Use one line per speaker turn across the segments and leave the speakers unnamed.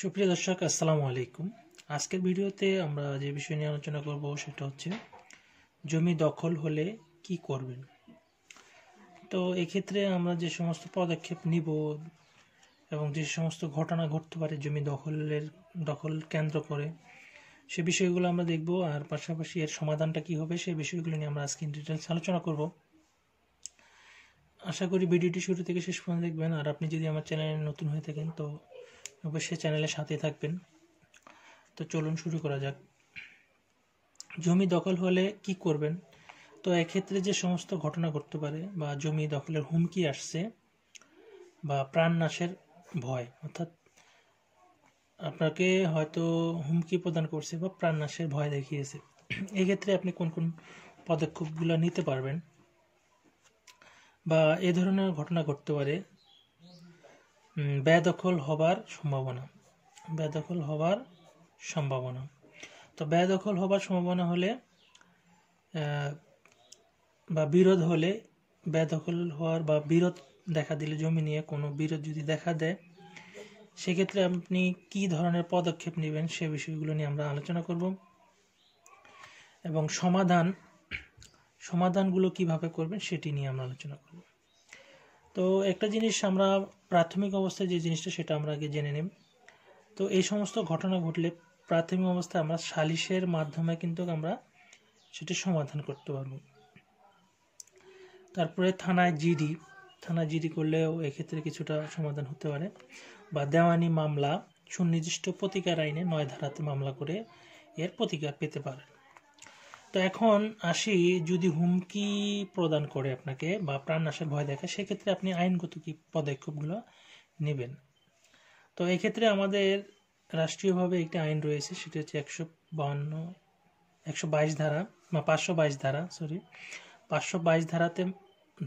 সুপ্রিয় দর্শক আসসালামু আলাইকুম আজকের ভিডিওতে আমরা যে বিষয় নিয়ে আলোচনা করব সেটা হচ্ছে জমি দখল হলে কি করবেন তো এক্ষেত্রে আমরা যে সমস্ত পদক্ষেপ নিব এবং যে সমস্ত ঘটনা ঘটতে পারে জমি দখলের দখল কেন্দ্র করে সে বিষয়গুলো আমরা দেখব আর পাশাপাশি এর সমাধানটা কি হবে সে বিষয়গুলো নিয়ে আমরা আজকে ডিটেলস আলোচনা করব আশা করি ভিডিওটি শুরু থেকে শেষ পর্যন্ত দেখবেন আর আপনি যদি আমার চ্যানেলে নতুন হয়ে থাকেন তো অবশ্যই চ্যানেলের সাথে থাকবেন তো চলুন শুরু করা যাক জমি দখল হলে কি করবেন তো এক্ষেত্রে যে সমস্ত ঘটনা ঘটতে পারে বা জমি দখলের হুমকি আসছে বা প্রাণ নাশের ভয় অর্থাৎ আপনাকে হয়তো হুমকি প্রদান করছে বা প্রাণ নাশের ভয় দেখিয়েছে এক্ষেত্রে আপনি কোন কোন পদক্ষেপগুলো নিতে পারবেন বা এ ধরনের ঘটনা ঘটতে পারে বেদখল হবার সম্ভাবনা বেদখল হবার সম্ভাবনা তো বেদখল হবার সম্ভাবনা হলে বা বিরোধ হলে বেদখল হওয়ার বা বিরোধ দেখা দিলে জমি নিয়ে কোনো বিরোধ যদি দেখা দেয় সেক্ষেত্রে আপনি কি ধরনের পদক্ষেপ নেবেন সে বিষয়গুলো নিয়ে আমরা আলোচনা করব এবং সমাধান সমাধানগুলো কিভাবে করবেন সেটি নিয়ে আমরা আলোচনা করব তো একটা জিনিস আমরা প্রাথমিক অবস্থায় যে জিনিসটা সেটা আমরা আগে জেনে নিই তো এই সমস্ত ঘটনা ঘটলে প্রাথমিক অবস্থায় আমরা সালিশের মাধ্যমে কিন্তু আমরা সেটি সমাধান করতে পারব তারপরে থানায় জিডি থানায় জিডি করলেও এক্ষেত্রে কিছুটা সমাধান হতে পারে বা দেওয়ানি মামলা সুনির্দিষ্ট প্রতিকার আইনে নয় ধারাতে মামলা করে এর প্রতিকার পেতে পারেন তো এখন আসি যদি হুমকি প্রদান করে আপনাকে বা প্রাণনাশের ভয় দেখায় সেক্ষেত্রে আপনি আইনগত কি পদক্ষেপগুলো নেবেন তো এক্ষেত্রে আমাদের রাষ্ট্রীয়ভাবে একটি আইন রয়েছে সেটি হচ্ছে একশো বাহান্ন একশো বাইশ ধারা বা পাঁচশো বাইশ ধারা সরি পাঁচশো বাইশ ধারাতে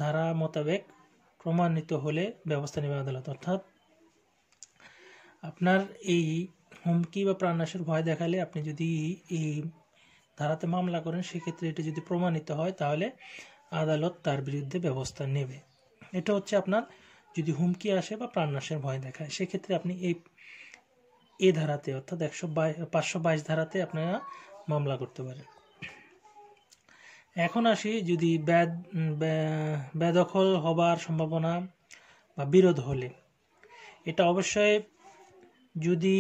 ধারা মোতাবেক প্রমাণিত হলে ব্যবস্থা নেবে আদালত অর্থাৎ আপনার এই হুমকি বা প্রাণনাশের ভয় দেখালে আপনি যদি এই ধারাতে মামলা করেন সেক্ষেত্রে এটি যদি প্রমাণিত হয় তাহলে আদালত তার বিরুদ্ধে ব্যবস্থা নেবে এটা হচ্ছে আপনার যদি হুমকি আসে বা প্রাণনাশের ভয় দেখায় সেক্ষেত্রে আপনি এই এ ধারাতে অর্থাৎ একশো বাইশ পাঁচশো বাইশ ধারাতে আপনারা মামলা করতে পারেন এখন আসি যদি ব্যাদ ব্যাদখল হবার সম্ভাবনা বা বিরোধ হলে এটা অবশ্যই যদি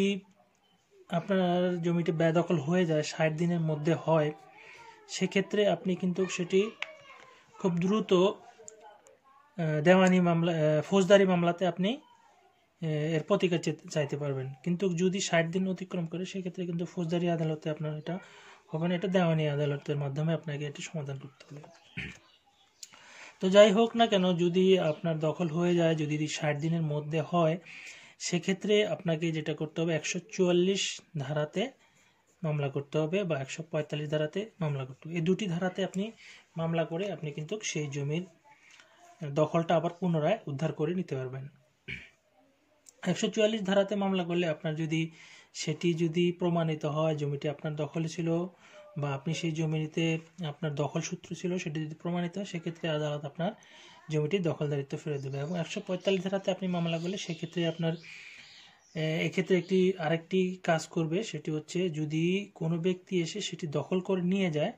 আপনার জমিটি বেদখল হয়ে যায় ষাট দিনের মধ্যে হয় সেক্ষেত্রে আপনি কিন্তু সেটি খুব দ্রুত দেওয়ানি মামলা ফৌজদারি মামলাতে আপনি এর প্রতিকার চাইতে পারবেন কিন্তু যদি ষাট দিন অতিক্রম করে সেক্ষেত্রে কিন্তু ফৌজদারি আদালতে আপনার এটা হবে না এটা দেওয়ানি আদালতের মাধ্যমে আপনাকে এটি সমাধান করতে হবে তো যাই হোক না কেন যদি আপনার দখল হয়ে যায় যদি ষাট দিনের মধ্যে হয় সেক্ষেত্রে আপনাকে যেটা করতে হবে একশো চুয়াল্লিশ ধারাতে মামলা করতে হবে বা একশো পঁয়তাল্লিশ ধারাতে মামলা করতে হবে এই দুটি ধারাতে আপনি মামলা করে আপনি কিন্তু সেই জমির দখলটা আবার পুনরায় উদ্ধার করে নিতে পারবেন একশো চুয়াল্লিশ ধারাতে মামলা করলে আপনার যদি সেটি যদি প্রমাণিত হয় জমিটি আপনার দখলে ছিল বা আপনি সেই জমিতে আপনার দখল সূত্র ছিল সেটি যদি প্রমাণিত হয় সেক্ষেত্রে আদালত আপনার জমিটি দখলদারিত্ব ফিরে দেবে এবং একশো পঁয়তাল্লিশ ধারাতে আপনি মামলা করলে সেক্ষেত্রে আপনার এক্ষেত্রে একটি আরেকটি কাজ করবে সেটি হচ্ছে যদি কোনো ব্যক্তি এসে সেটি দখল করে নিয়ে যায়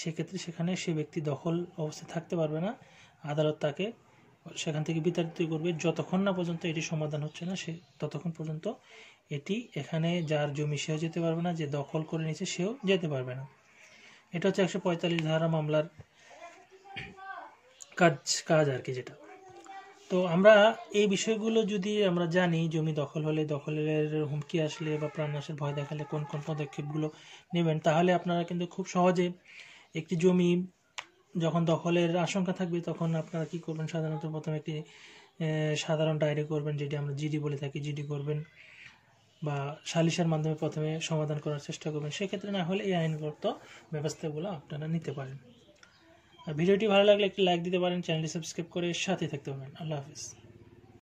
সেক্ষেত্রে সেখানে সে ব্যক্তি দখল অবস্থায় থাকতে পারবে না আদালত তাকে সেখান থেকে বিতাড়িত করবে যতক্ষণ না পর্যন্ত এটি সমাধান হচ্ছে না সে ততক্ষণ পর্যন্ত এটি এখানে যার জমি সেও যেতে পারবে না যে দখল করে নিয়েছে সেও যেতে পারবে না এটা হচ্ছে একশো পঁয়তাল্লিশ ধারা মামলার কাজ কাজ আর কি যেটা তো আমরা এই বিষয়গুলো যদি আমরা জানি জমি দখল হলে দখলের হুমকি আসলে বা প্রাণনাশের ভয় দেখালে কোন কোন পদক্ষেপগুলো নেবেন তাহলে আপনারা কিন্তু খুব সহজে একটি জমি যখন দখলের আশঙ্কা থাকবে তখন আপনারা কি করবেন সাধারণত প্রথমে একটি সাধারণ ডায়েরি করবেন যেটি আমরা জিডি বলে থাকি জিডি করবেন বা সালিসের মাধ্যমে প্রথমে সমাধান করার চেষ্টা করবেন সেক্ষেত্রে না হলে এই আইনগত ব্যবস্থাগুলো আপনারা নিতে পারেন আর ভিডিওটি ভালো লাগলে একটি লাইক দিতে পারেন চ্যানেলটি সাবস্ক্রাইব করে সাথে থাকতে পারেন আল্লাহ হাফিজ